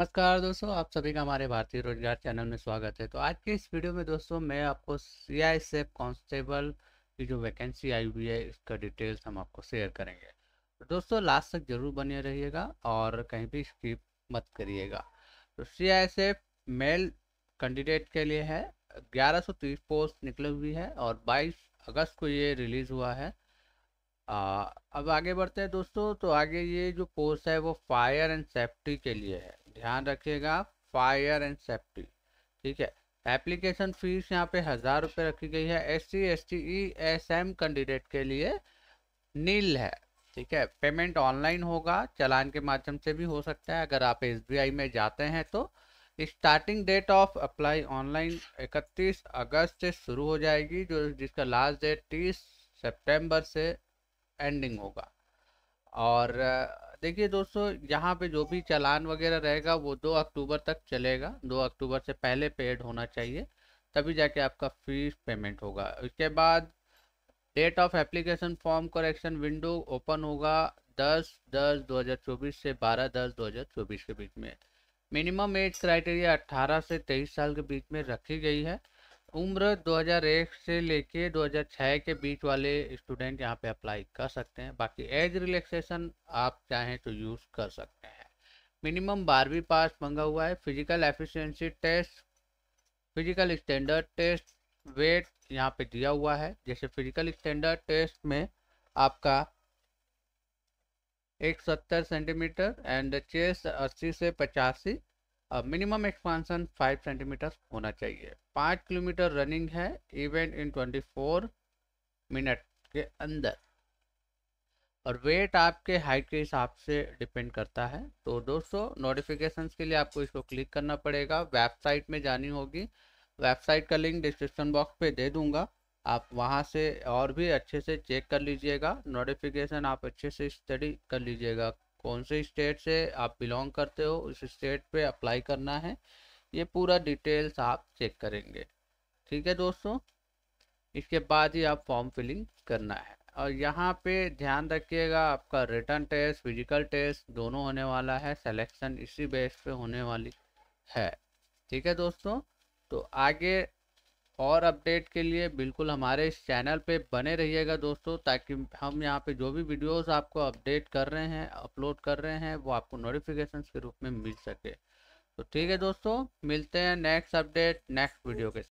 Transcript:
नमस्कार दोस्तों आप सभी का हमारे भारतीय रोजगार चैनल में स्वागत है तो आज के इस वीडियो में दोस्तों मैं आपको सी आई एफ कॉन्स्टेबल की जो वैकेंसी आई हुई है इसका डिटेल्स हम आपको शेयर करेंगे तो दोस्तों लास्ट तक जरूर बने रहिएगा और कहीं भी स्किप मत करिएगा तो C I F male candidate के लिए है ग्यारह पोस्ट निकली हुई है और बाईस अगस्त को ये रिलीज़ हुआ है आ, अब आगे बढ़ते हैं दोस्तों तो आगे ये जो पोस्ट है वो फायर एंड सेफ्टी के लिए है ध्यान रखिएगा फायर एंड सेफ्टी ठीक है एप्लीकेशन फीस यहाँ पे हज़ार रुपये रखी गई है S C S T E S M candidate के लिए नील है ठीक है पेमेंट ऑनलाइन होगा चलान के माध्यम से भी हो सकता है अगर आप एस बी आई में जाते हैं तो starting date of apply online 31 अगस्त से शुरू हो जाएगी जो जिसका लास्ट डेट 30 सितंबर से एंडिंग होगा और देखिए दोस्तों यहाँ पे जो भी चलान वगैरह रहेगा वो दो अक्टूबर तक चलेगा दो अक्टूबर से पहले पेड होना चाहिए तभी जाके आपका फीस पेमेंट होगा इसके बाद date of application form correction window open होगा दस दस चौबीस से बारह दस चौबीस के बीच में मिनिमम एज क्राइटेरिया 18 से 23 साल के बीच में रखी गई है उम्र 2001 से लेके 2006 के बीच वाले स्टूडेंट यहाँ पे अप्लाई कर सकते हैं बाकी एज रिलैक्सेशन आप चाहें तो यूज़ कर सकते हैं मिनिमम बारहवीं पास मंगा हुआ है physical efficiency test physical standard test weight यहाँ पे दिया हुआ है जैसे फिजिकल स्टैंडर्ड टेस्ट में आपका एक सत्तर सेंटीमीटर एंड चेस्ट अस्सी से पचासी मिनिमम एक्सपांसन 5 सेंटीमीटर होना चाहिए पाँच किलोमीटर रनिंग है इवेंट इन 24 मिनट के अंदर और वेट आपके हाइट के हिसाब से डिपेंड करता है तो दोस्तों नोटिफिकेशंस के लिए आपको इसको क्लिक करना पड़ेगा वेबसाइट में जानी होगी वेबसाइट का लिंक डिस्क्रिप्शन बॉक्स पे दे दूंगा आप वहाँ से और भी अच्छे से चेक कर लीजिएगा नोटिफिकेशन आप अच्छे से स्टडी कर लीजिएगा कौन से स्टेट से आप बिलोंग करते हो उस स्टेट पे अप्लाई करना है ये पूरा डिटेल्स आप चेक करेंगे ठीक है दोस्तों इसके बाद ही आप फॉर्म फिलिंग करना है और यहाँ पे ध्यान रखिएगा आपका रिटर्न टेस्ट फिजिकल टेस्ट दोनों होने वाला है सिलेक्शन इसी बेस पे होने वाली है ठीक है दोस्तों तो आगे और अपडेट के लिए बिल्कुल हमारे इस चैनल पे बने रहिएगा दोस्तों ताकि हम यहाँ पे जो भी वीडियोस आपको अपडेट कर रहे हैं अपलोड कर रहे हैं वो आपको नोटिफिकेशन के रूप में मिल सके तो ठीक है दोस्तों मिलते हैं नेक्स्ट अपडेट नेक्स्ट वीडियो के